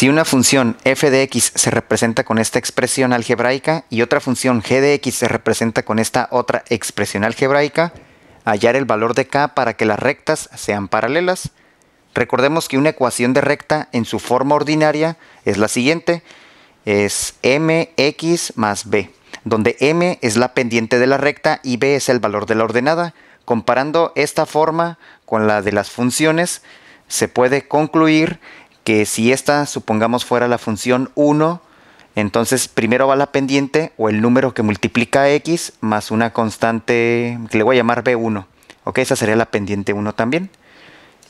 Si una función f de x se representa con esta expresión algebraica y otra función g de x se representa con esta otra expresión algebraica, hallar el valor de k para que las rectas sean paralelas. Recordemos que una ecuación de recta en su forma ordinaria es la siguiente, es mx más b, donde m es la pendiente de la recta y b es el valor de la ordenada. Comparando esta forma con la de las funciones, se puede concluir que si esta, supongamos, fuera la función 1, entonces primero va la pendiente o el número que multiplica x más una constante que le voy a llamar b1. Ok, esa sería la pendiente 1 también.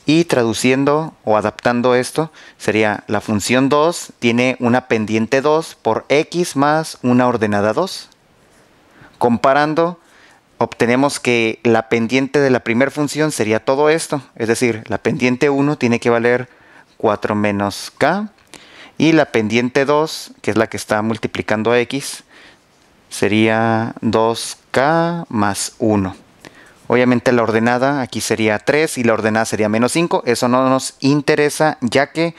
Y traduciendo o adaptando esto, sería la función 2 tiene una pendiente 2 por x más una ordenada 2. Comparando, obtenemos que la pendiente de la primera función sería todo esto. Es decir, la pendiente 1 tiene que valer 4 menos k. Y la pendiente 2, que es la que está multiplicando a x, sería 2k más 1. Obviamente la ordenada aquí sería 3 y la ordenada sería menos 5. Eso no nos interesa ya que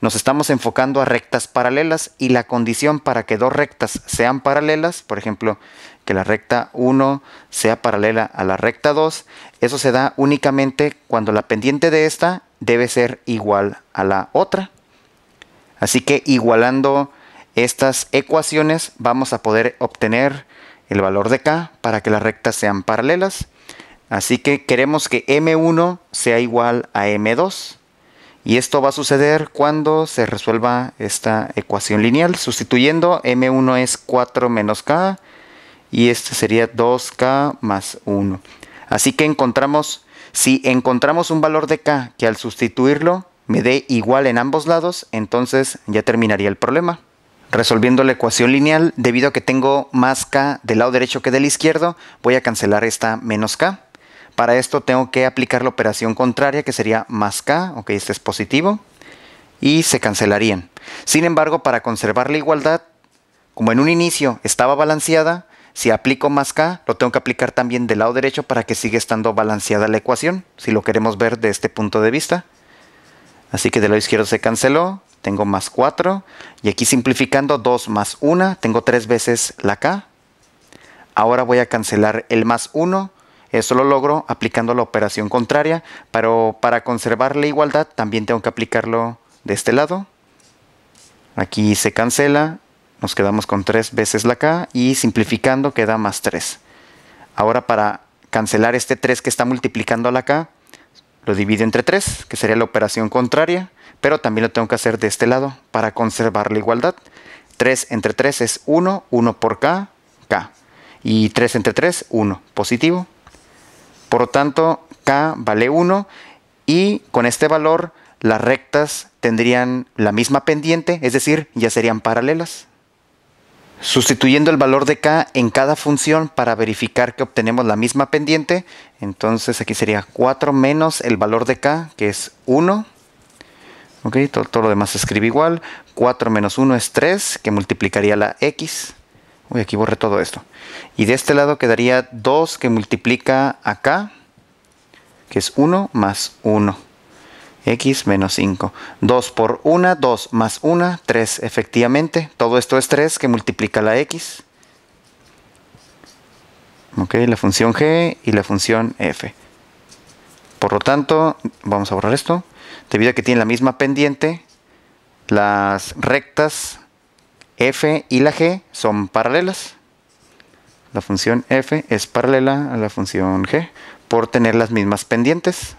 nos estamos enfocando a rectas paralelas y la condición para que dos rectas sean paralelas, por ejemplo, que la recta 1 sea paralela a la recta 2, eso se da únicamente cuando la pendiente de esta debe ser igual a la otra. Así que igualando estas ecuaciones vamos a poder obtener el valor de k para que las rectas sean paralelas. Así que queremos que m1 sea igual a m2. Y esto va a suceder cuando se resuelva esta ecuación lineal. Sustituyendo m1 es 4 menos k y este sería 2k más 1. Así que encontramos si encontramos un valor de k que al sustituirlo me dé igual en ambos lados, entonces ya terminaría el problema. Resolviendo la ecuación lineal, debido a que tengo más k del lado derecho que del izquierdo, voy a cancelar esta menos k. Para esto tengo que aplicar la operación contraria, que sería más k, ok, este es positivo, y se cancelarían. Sin embargo, para conservar la igualdad, como en un inicio estaba balanceada, si aplico más K, lo tengo que aplicar también del lado derecho para que siga estando balanceada la ecuación, si lo queremos ver de este punto de vista. Así que del lado izquierdo se canceló, tengo más 4. Y aquí simplificando 2 más 1, tengo 3 veces la K. Ahora voy a cancelar el más 1. Eso lo logro aplicando la operación contraria, pero para conservar la igualdad también tengo que aplicarlo de este lado. Aquí se cancela nos quedamos con 3 veces la K y simplificando queda más 3. Ahora para cancelar este 3 que está multiplicando a la K, lo divido entre 3, que sería la operación contraria, pero también lo tengo que hacer de este lado para conservar la igualdad. 3 entre 3 es 1, 1 por K, K. Y 3 entre 3, 1, positivo. Por lo tanto, K vale 1 y con este valor las rectas tendrían la misma pendiente, es decir, ya serían paralelas. Sustituyendo el valor de k en cada función para verificar que obtenemos la misma pendiente, entonces aquí sería 4 menos el valor de k, que es 1. Ok, todo, lo demás se escribe igual. 4 menos 1 es 3, que multiplicaría la x. Uy, aquí borré todo esto. Y de este lado quedaría 2 que multiplica acá, que es 1 más 1 x menos 5. 2 por 1, 2 más 1, 3. Efectivamente, todo esto es 3 que multiplica la x. Ok, la función g y la función f. Por lo tanto, vamos a borrar esto. Debido a que tiene la misma pendiente, las rectas f y la g son paralelas. La función f es paralela a la función g por tener las mismas pendientes.